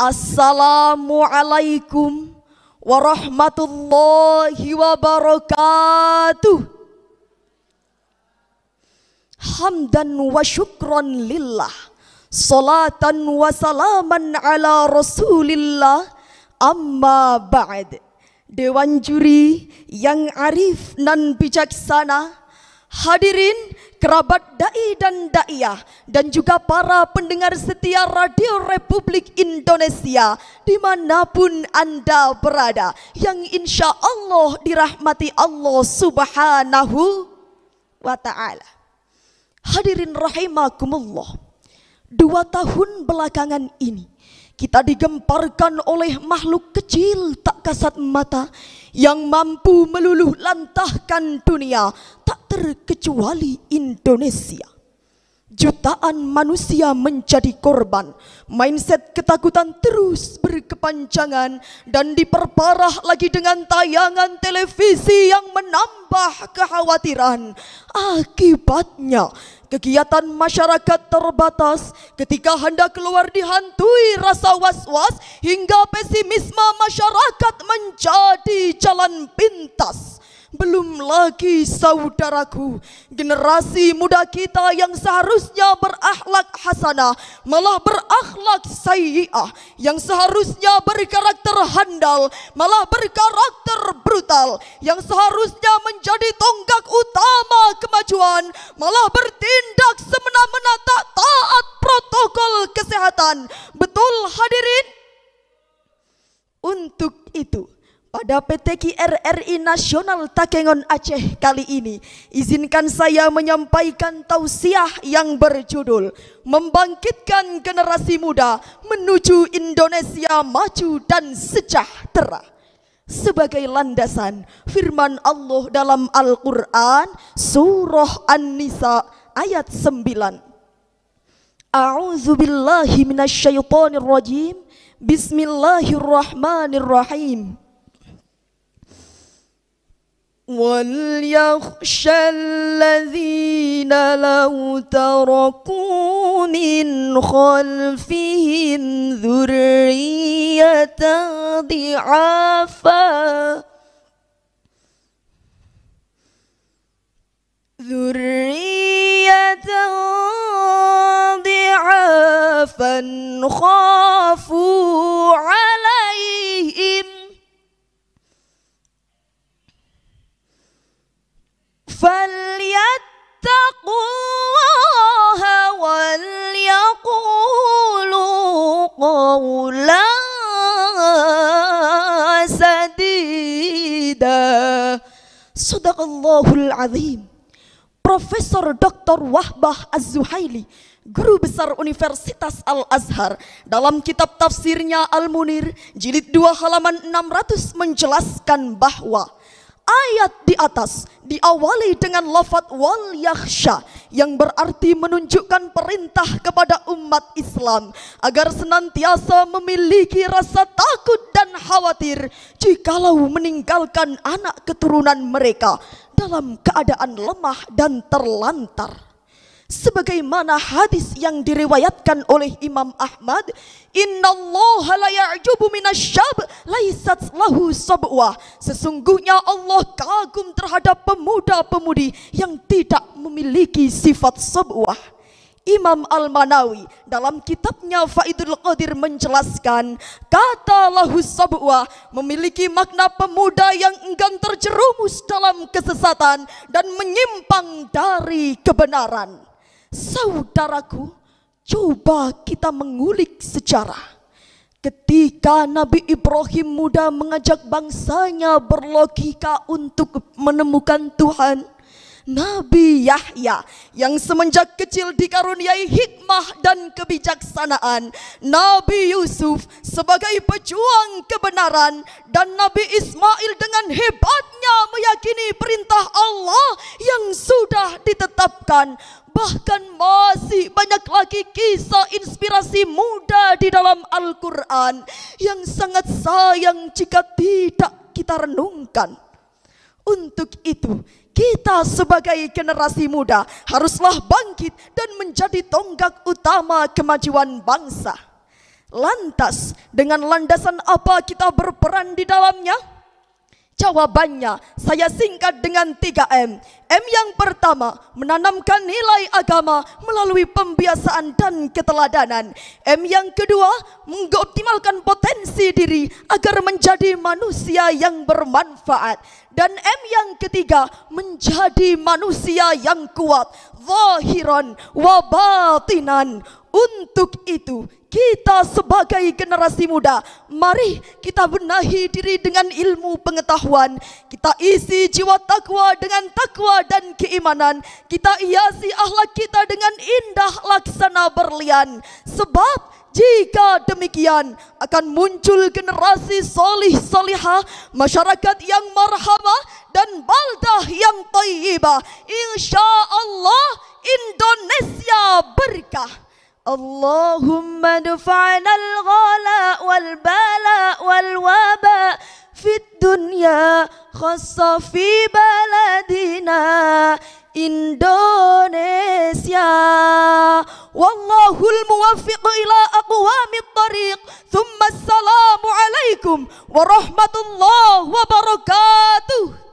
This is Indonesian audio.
Assalamualaikum warahmatullahi wabarakatuh. Hamdan wa syukran lillah. Salatan wa salaman ala rasulillah. Amma ba'd. Dewan juri yang arif dan bijaksana. Hadirin kerabat dai dan daiyah dan juga para pendengar setia Radio Republik Indonesia dimanapun Anda berada yang insya Allah dirahmati Allah subhanahu wa ta'ala. Hadirin rahimakumullah, dua tahun belakangan ini kita digemparkan oleh makhluk kecil tak kasat mata yang mampu meluluh lantahkan dunia terkecuali Indonesia. Jutaan manusia menjadi korban, mindset ketakutan terus berkepanjangan dan diperparah lagi dengan tayangan televisi yang menambah kekhawatiran. Akibatnya, kegiatan masyarakat terbatas ketika hendak keluar dihantui rasa was-was hingga pesimisme masyarakat menjadi jalan pintas. Belum lagi saudaraku, generasi muda kita yang seharusnya berakhlak hasanah, malah berakhlak sayyi'ah. Yang seharusnya berkarakter handal, malah berkarakter brutal. Yang seharusnya menjadi tonggak utama kemajuan, malah bertindak semena-mena tak taat protokol kesehatan. Betul hadirin? Untuk itu, pada PT RRI Nasional Takengon Aceh kali ini, izinkan saya menyampaikan tausiah yang berjudul Membangkitkan generasi muda menuju Indonesia maju dan sejahtera. Sebagai landasan firman Allah dalam Al-Quran Surah An-Nisa ayat 9. A'udzu billahi Bismillahirrahmanirrahim. وليخشى الذين لو تركوا من خلفهم ذرية ضعافا ذرية ضعافا خافا Sudakallahul azim Profesor Dr. Wahbah Az-Zuhaili Guru Besar Universitas Al-Azhar dalam kitab tafsirnya Al-Munir jilid 2 halaman 600 menjelaskan bahwa ayat di atas diawali dengan lafat wal yakhsha yang berarti menunjukkan perintah kepada umat Islam agar senantiasa memiliki rasa takut dan khawatir jikalau meninggalkan anak keturunan mereka dalam keadaan lemah dan terlantar sebagaimana hadis yang diriwayatkan oleh Imam Ahmad innallaha la ya'jubu minasyab laisat lahu sabwa sesungguhnya Allah kagum terhadap pemuda-pemudi yang tidak memiliki sifat sabwa Imam Al-Manawi dalam kitabnya Faidul Qadir menjelaskan kata lahu sabwa memiliki makna pemuda yang enggan terjerumus dalam kesesatan dan menyimpang dari kebenaran. Saudaraku, coba kita mengulik sejarah. Ketika Nabi Ibrahim muda mengajak bangsanya berlogika untuk menemukan Tuhan, Nabi Yahya yang semenjak kecil dikaruniai hikmah dan kebijaksanaan, Nabi Yusuf sebagai pejuang kebenaran, dan Nabi Ismail dengan hebatnya meyakini perintah Allah yang sudah ditetapkan. Bahkan masih banyak lagi kisah inspirasi muda di dalam Al-Quran yang sangat sayang jika tidak kita renungkan. Untuk itu, kita sebagai generasi muda haruslah bangkit dan menjadi tonggak utama kemajuan bangsa. Lantas, dengan landasan apa kita berperan di dalamnya? Jawabannya, saya singkat dengan 3M. M yang pertama, menanamkan nilai agama melalui pembiasaan dan keteladanan. M yang kedua, mengoptimalkan potensi diri agar menjadi manusia yang bermanfaat. Dan M yang ketiga, menjadi manusia yang kuat, zahiran wa batinan. Untuk itu, kita sebagai generasi muda, mari kita benahi diri dengan ilmu pengetahuan. Kita isi jiwa takwa dengan takwa dan keimanan. Kita hiasi akhlak kita dengan indah laksana berlian. Sebab jika demikian akan muncul generasi solih solihah, masyarakat yang marhaba dan baldah yang taibah. Insya Allah Indonesia berkah. اللهم ادفع عنا الغلاء والبلاء والوباء في الدنيا خاصة في بلدنا إندونيسيا والله الموفق إلى أقوام الطريق ثم السلام عليكم ورحمة الله وبركاته